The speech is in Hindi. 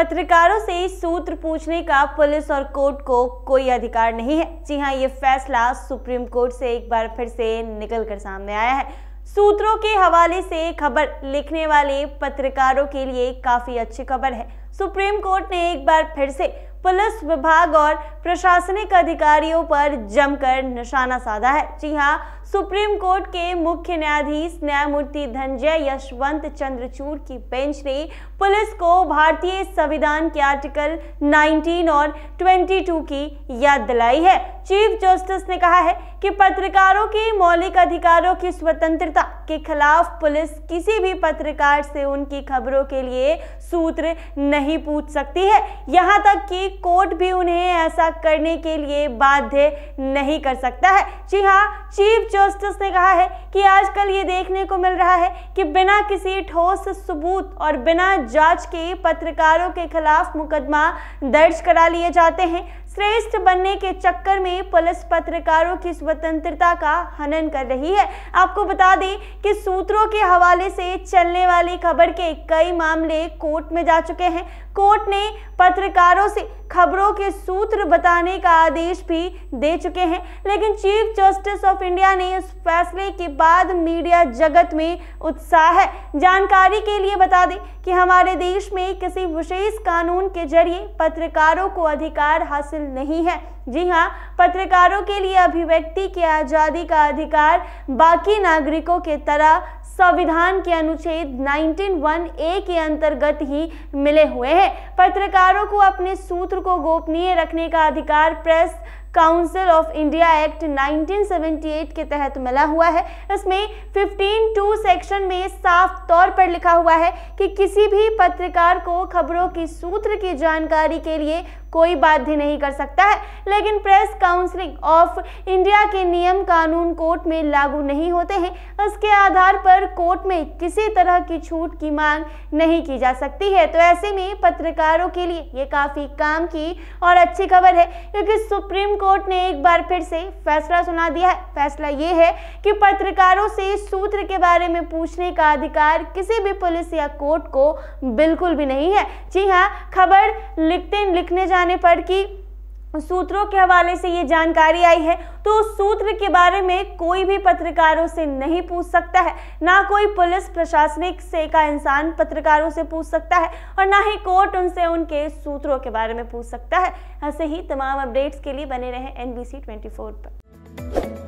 पत्रकारों से सूत्र पूछने का पुलिस और कोर्ट को कोई अधिकार नहीं है जी हाँ ये फैसला सुप्रीम कोर्ट से एक बार फिर से निकल कर सामने आया है सूत्रों के हवाले से खबर लिखने वाले पत्रकारों के लिए काफी अच्छी खबर है सुप्रीम कोर्ट ने एक बार फिर से पुलिस विभाग और प्रशासनिक अधिकारियों पर जमकर निशाना साधा है जी हाँ सुप्रीम कोर्ट के मुख्य न्यायाधीश न्यायमूर्ति धनजय यशवंत चंद्रचूड़ की बेंच ने पुलिस को भारतीय संविधान के आर्टिकल 19 और 22 की याद दिलाई है चीफ जस्टिस ने कहा है कि पत्रकारों के मौलिक अधिकारों की स्वतंत्रता के खिलाफ पुलिस किसी भी पत्रकार से उनकी खबरों के लिए सूत्र नहीं नहीं पूछ सकती है यहाँ तक कि कोर्ट भी उन्हें ऐसा करने के लिए बाध्य नहीं कर सकता है जी हाँ चीफ जस्टिस ने कहा है कि आजकल ये देखने को मिल रहा है कि बिना किसी ठोस सबूत और बिना जांच के पत्रकारों के खिलाफ मुकदमा दर्ज करा लिए जाते हैं श्रेष्ठ बनने के चक्कर में पुलिस पत्रकारों की स्वतंत्रता का हनन कर रही है आपको बता दें कि सूत्रों के हवाले से चलने वाली खबर के कई मामले कोर्ट में जा चुके हैं कोर्ट ने पत्रकारों से खबरों के सूत्र बताने का आदेश भी दे चुके हैं लेकिन चीफ जस्टिस ऑफ इंडिया ने इस फैसले के बाद मीडिया जगत में उत्साह है जानकारी के लिए बता दें कि हमारे देश में किसी विशेष कानून के जरिए पत्रकारों को अधिकार हासिल नहीं है जी हाँ पत्रकारों के लिए अभिव्यक्ति की आज़ादी का अधिकार बाकी नागरिकों के तरह संविधान के अनुच्छेद 191 ए के अंतर्गत ही मिले हुए हैं पत्रकारों को अपने सूत्र को गोपनीय रखने का अधिकार Press Council of India Act 1978 के तहत मिला हुआ है इसमें 15 टू सेक्शन में साफ तौर पर लिखा हुआ है कि किसी भी पत्रकार को खबरों की सूत्र की जानकारी के लिए कोई बाध्य नहीं कर सकता है लेकिन प्रेस काउंसिलिंग ऑफ इंडिया के नियम कानून कोर्ट में लागू नहीं होते हैं इसके आधार पर कोर्ट में किसी तरह की छूट की मांग नहीं की जा सकती है तो ऐसे में पत्रकारों के लिए ये काफ़ी काम की और अच्छी खबर है क्योंकि सुप्रीम कोर्ट ने एक बार फिर से फैसला सुना दिया है फैसला ये है कि पत्रकारों से सूत्र के बारे में पूछने का अधिकार किसी भी पुलिस या कोर्ट को बिल्कुल भी नहीं है जी हाँ खबर लिखते लिखने जाने पर की सूत्रों के हवाले से ये जानकारी आई है तो उस सूत्र के बारे में कोई भी पत्रकारों से नहीं पूछ सकता है ना कोई पुलिस प्रशासनिक से का इंसान पत्रकारों से पूछ सकता है और ना ही कोर्ट उनसे उनके सूत्रों के बारे में पूछ सकता है ऐसे ही तमाम अपडेट्स के लिए बने रहें एन बी पर